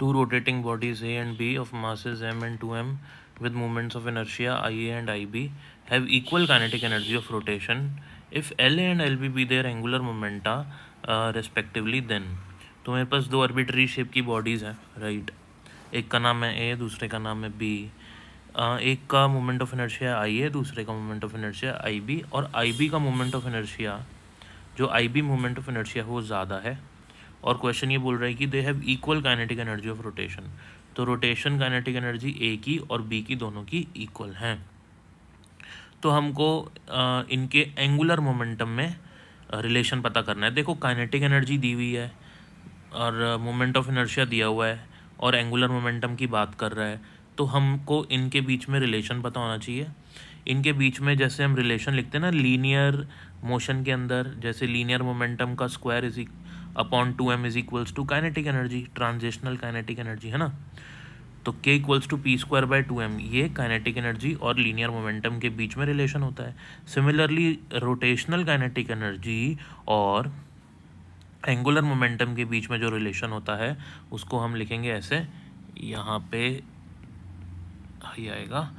two rotating bodies A and B of masses m and 2m with moments of inertia Ia and Ib have equal kinetic energy of rotation. If La and Lb be their angular momenta uh, respectively then तो मेरे पास दो arbitrary shape की bodies हैं right एक का नाम है ए दूसरे का नाम है बी एक का moment of inertia I A दूसरे का moment of inertia I B और आई बी का मोमेंट ऑफ इनर्शिया जो I B moment of inertia वो ज़्यादा है और क्वेश्चन ये बोल रहा है कि they have equal kinetic energy of rotation तो रोटेशन काइनेटिक एनर्जी ए की और बी की दोनों की इक्वल हैं तो हमको इनके एंगुलर मोमेंटम में रिलेशन पता करना है देखो काइनेटिक एनर्जी दी हुई है और मोमेंट ऑफ इनर्शिया दिया हुआ है और एंगुलर मोमेंटम की बात कर रहा है तो हमको इनके बीच में रिलेशन पता होना चाहिए इनके बीच में जैसे हम रिलेशन लिखते हैं ना लीनियर मोशन के अंदर जैसे लीनियर मोमेंटम का square is upon two M is equals to kinetic energy translational kinetic energy है ना तो K equals to P square by two M ये काइनेटिक एनर्जी और लीनियर मोमेंटम के बीच में रिलेशन होता है सिमिलरली रोटेशनल काइनेटिक एनर्जी और एंगुलर मोमेंटम के बीच में जो रिलेशन होता है उसको हम लिखेंगे ऐसे यहाँ पे आएगा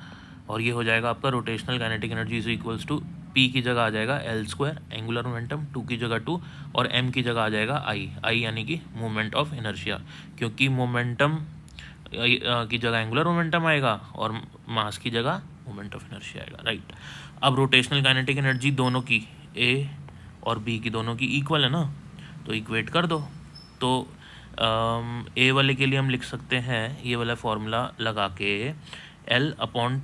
और ये हो जाएगा आपका rotational kinetic energy is equals to P की जगह आ जाएगा L square angular momentum two की जगह टू और एम की जगह आ जाएगा आई आई यानी कि मोमेंट ऑफ इनर्शिया क्योंकि मोमेंटम की जगह एंगुलर मोमेंटम आएगा और मास की जगह मोमेंट ऑफ इनर्शिया आएगा राइट अब रोटेशनल काइनेटिक एनर्जी दोनों की ए और बी की दोनों की इक्वल है ना तो इक्वेट कर दो तो ए वाले के लिए हम लिख सकते हैं ये वाला फॉर्मूला लगा के एल अपॉन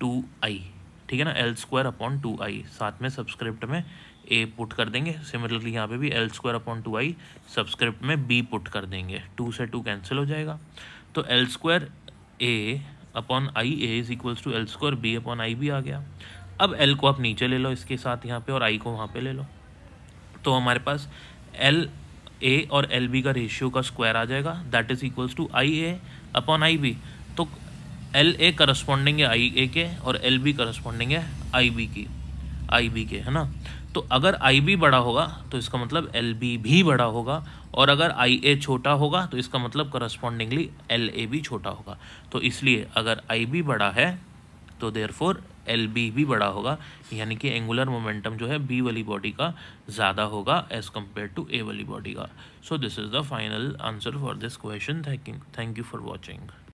टू आई ठीक है ना L square upon two I साथ में सब्सक्रिप्ट में ए पुट कर देंगे सिमिलरली यहाँ पे भी L square upon two I subscript में बी पुट कर देंगे टू से टू कैंसिल हो जाएगा तो L square A upon I A is equals to L square B upon I भी आ गया अब एल को आप नीचे ले लो इसके साथ यहाँ पे और आई को वहाँ पे ले लो तो हमारे पास एल ए और एल बी का रेशियो का स्क्वायर आ जाएगा that is equals to I A upon I B तो एल ए करस्पॉन्डिंग है आई ए के और एल बी करस्पॉन्डिंग है आई बी की आई बी के है ना तो अगर आई बी बड़ा होगा तो इसका मतलब एल बी भी बड़ा होगा और अगर आई ए छोटा होगा तो इसका मतलब करस्पॉन्डिंगली एल ए भी छोटा होगा तो इसलिए अगर आई बी बड़ा है तो देयर फोर एल बी भी बड़ा होगा यानी कि एंगुलर मोमेंटम जो है बी वाली बॉडी का ज़्यादा होगा एज़ कम्पेयर टू ए वाली बॉडी का so this is the final answer for this question thank you for watching